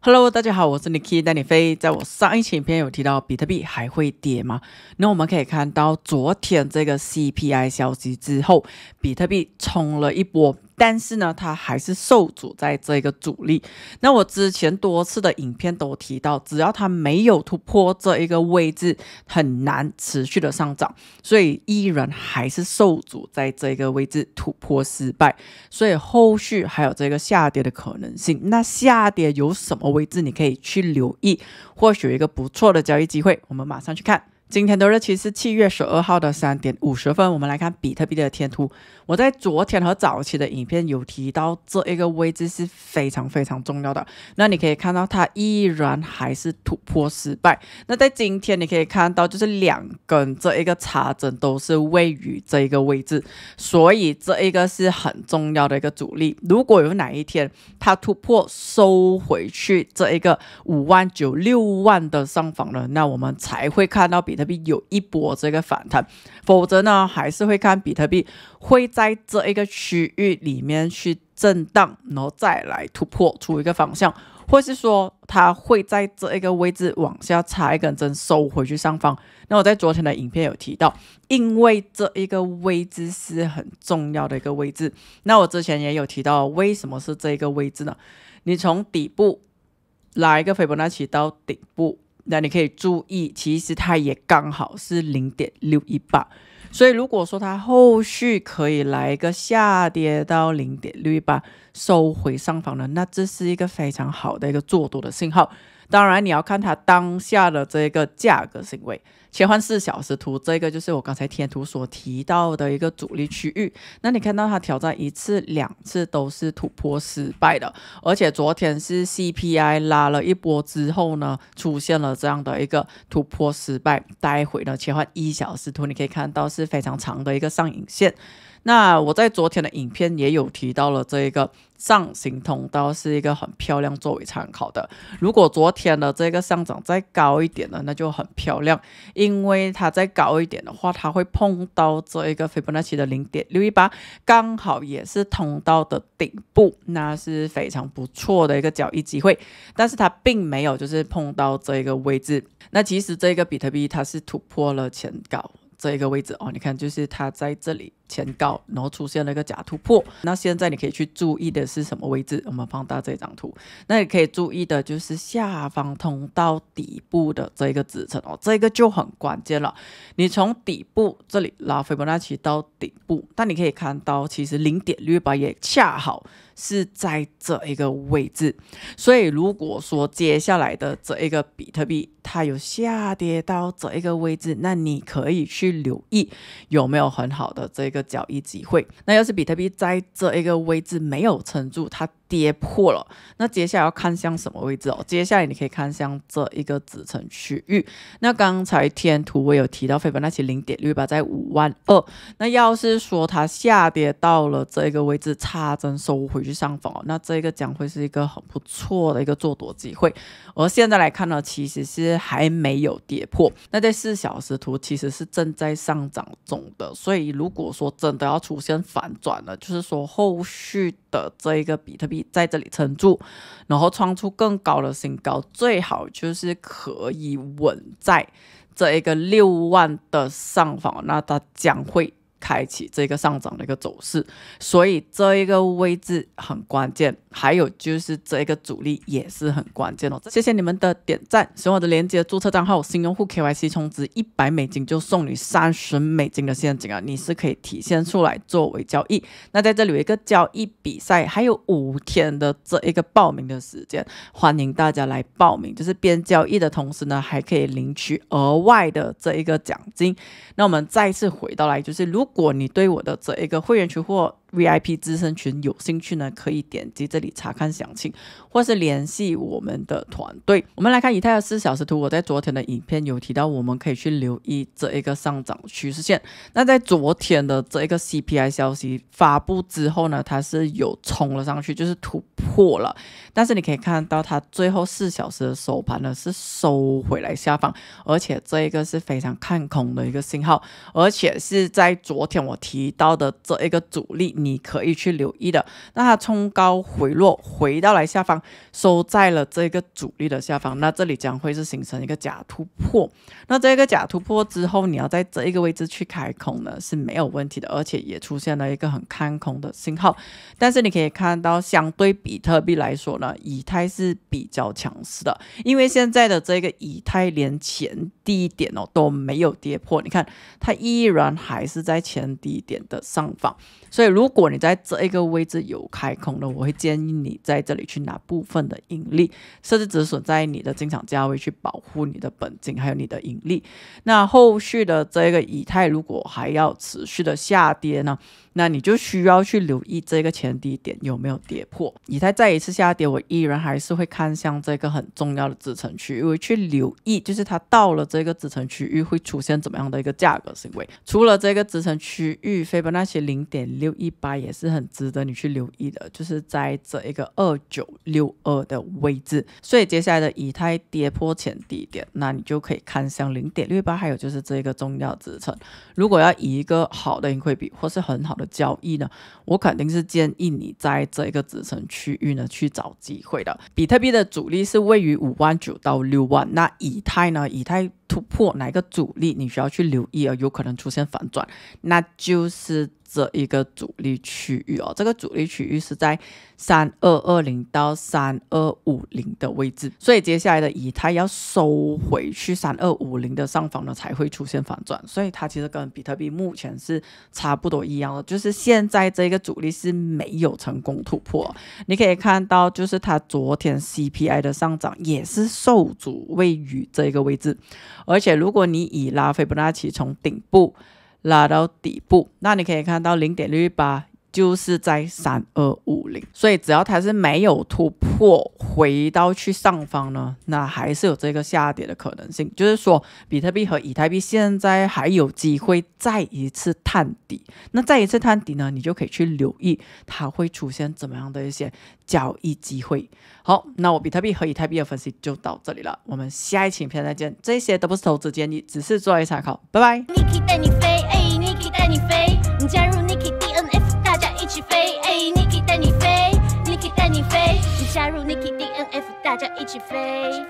Hello，大家好，我是 Nicki 带你飞。在我上一期影片有提到比特币还会跌吗？那我们可以看到昨天这个 CPI 消息之后，比特币冲了一波。但是呢，它还是受阻在这个阻力。那我之前多次的影片都提到，只要它没有突破这一个位置，很难持续的上涨，所以依然还是受阻在这个位置突破失败，所以后续还有这个下跌的可能性。那下跌有什么位置你可以去留意，或许有一个不错的交易机会，我们马上去看。今天的日期是七月十二号的三点五十分。我们来看比特币的天图。我在昨天和早期的影片有提到，这一个位置是非常非常重要的。那你可以看到，它依然还是突破失败。那在今天，你可以看到，就是两根这一个插针都是位于这一个位置，所以这一个是很重要的一个阻力。如果有哪一天它突破收回去这一个五万九六万的上方了，那我们才会看到比。比特币有一波这个反弹，否则呢还是会看比特币会在这一个区域里面去震荡，然后再来突破出一个方向，或是说它会在这一个位置往下插一根针收回去上方。那我在昨天的影片有提到，因为这一个位置是很重要的一个位置。那我之前也有提到，为什么是这一个位置呢？你从底部来一个斐波那契到顶部。那你可以注意，其实它也刚好是零点六一八。所以如果说它后续可以来一个下跌到零点六八，收回上方的，那这是一个非常好的一个做多的信号。当然你要看它当下的这个价格行为。切换四小时图，这个就是我刚才贴图所提到的一个阻力区域。那你看到它挑战一次、两次都是突破失败的，而且昨天是 CPI 拉了一波之后呢，出现了这样的一个突破失败。待会呢，切换一小时图，你可以看到。是非常长的一个上影线。那我在昨天的影片也有提到了，这一个上行通道是一个很漂亮作为参考的。如果昨天的这个上涨再高一点呢，那就很漂亮，因为它再高一点的话，它会碰到这一个斐波那契的零点六一八，刚好也是通道的顶部，那是非常不错的一个交易机会。但是它并没有，就是碰到这一个位置。那其实这个比特币它是突破了前高。这一个位置哦，你看，就是它在这里前高，然后出现了一个假突破。那现在你可以去注意的是什么位置？我们放大这张图，那你可以注意的就是下方通道底部的这一个支撑哦，这个就很关键了。你从底部这里拉斐波那奇到顶部，但你可以看到，其实零点六八也恰好。是在这一个位置，所以如果说接下来的这一个比特币它有下跌到这一个位置，那你可以去留意有没有很好的这个交易机会。那要是比特币在这一个位置没有撑住，它跌破了，那接下来要看向什么位置哦？接下来你可以看向这一个支撑区域。那刚才天图我有提到，斐波那奇零点六八在五万二。那要是说它下跌到了这一个位置，差针收回。去上访，那这个将会是一个很不错的一个做多机会。而现在来看呢，其实是还没有跌破。那在四小时图其实是正在上涨中的，所以如果说真的要出现反转了，就是说后续的这一个比特币在这里撑住，然后创出更高的新高，最好就是可以稳在这一个六万的上访，那它将会。开启这个上涨的一个走势，所以这一个位置很关键。还有就是这一个主力也是很关键哦，谢谢你们的点赞，用我的链接注册账号，新用户 K Y C 充值一百美金就送你三十美金的现金啊，你是可以体现出来作为交易。那在这里有一个交易比赛，还有五天的这一个报名的时间，欢迎大家来报名，就是边交易的同时呢，还可以领取额外的这一个奖金。那我们再次回到来，就是如果你对我的这一个会员群或 VIP 资深群有兴趣呢，可以点击这里查看详情，或是联系我们的团队。我们来看以太的四小时图，我在昨天的影片有提到，我们可以去留意这一个上涨趋势线。那在昨天的这一个 CPI 消息发布之后呢，它是有冲了上去，就是突破了。但是你可以看到，它最后四小时的收盘呢是收回来下方，而且这一个是非常看空的一个信号，而且是在昨天我提到的这一个阻力。你可以去留意的，那它冲高回落，回到来下方，收在了这个阻力的下方，那这里将会是形成一个假突破。那这个假突破之后，你要在这一个位置去开空呢是没有问题的，而且也出现了一个很看空的信号。但是你可以看到，相对比特币来说呢，以太是比较强势的，因为现在的这个以太连前低点哦都没有跌破，你看它依然还是在前低点的上方，所以如如果你在这一个位置有开空的，我会建议你在这里去拿部分的盈利，甚至止损在你的进场价位去保护你的本金，还有你的盈利。那后续的这个以太如果还要持续的下跌呢？那你就需要去留意这个前低点有没有跌破，以太再一次下跌，我依然还是会看向这个很重要的支撑区，域我去留意就是它到了这个支撑区域会出现怎么样的一个价格行为。除了这个支撑区域，飞奔那些零点六一八也是很值得你去留意的，就是在这一个二九六二的位置。所以接下来的以太跌破前低点，那你就可以看向零点六一八，还有就是这个重要支撑。如果要以一个好的盈亏比或是很好的交易呢，我肯定是建议你在这个支撑区域呢去找机会的。比特币的主力是位于五万九到六万，那以太呢？以太突破哪个阻力，你需要去留意啊，有可能出现反转，那就是。这一个主力区域哦，这个主力区域是在三二二零到三二五零的位置，所以接下来的以太要收回去三二五零的上方呢，才会出现反转。所以它其实跟比特币目前是差不多一样的，就是现在这一个主力是没有成功突破。你可以看到，就是它昨天 CPI 的上涨也是受阻位于这一个位置，而且如果你以拉菲布拉奇从顶部。拉到底部，那你可以看到零点六一八。就是在三二五零，所以只要它是没有突破回到去上方呢，那还是有这个下跌的可能性。就是说，比特币和以太币现在还有机会再一次探底。那再一次探底呢，你就可以去留意它会出现怎么样的一些交易机会。好，那我比特币和以太币的分析就到这里了，我们下一期影片再见。这些都不是投资建议，只是作为参考。拜拜。n i k i D N F，大家一起飞。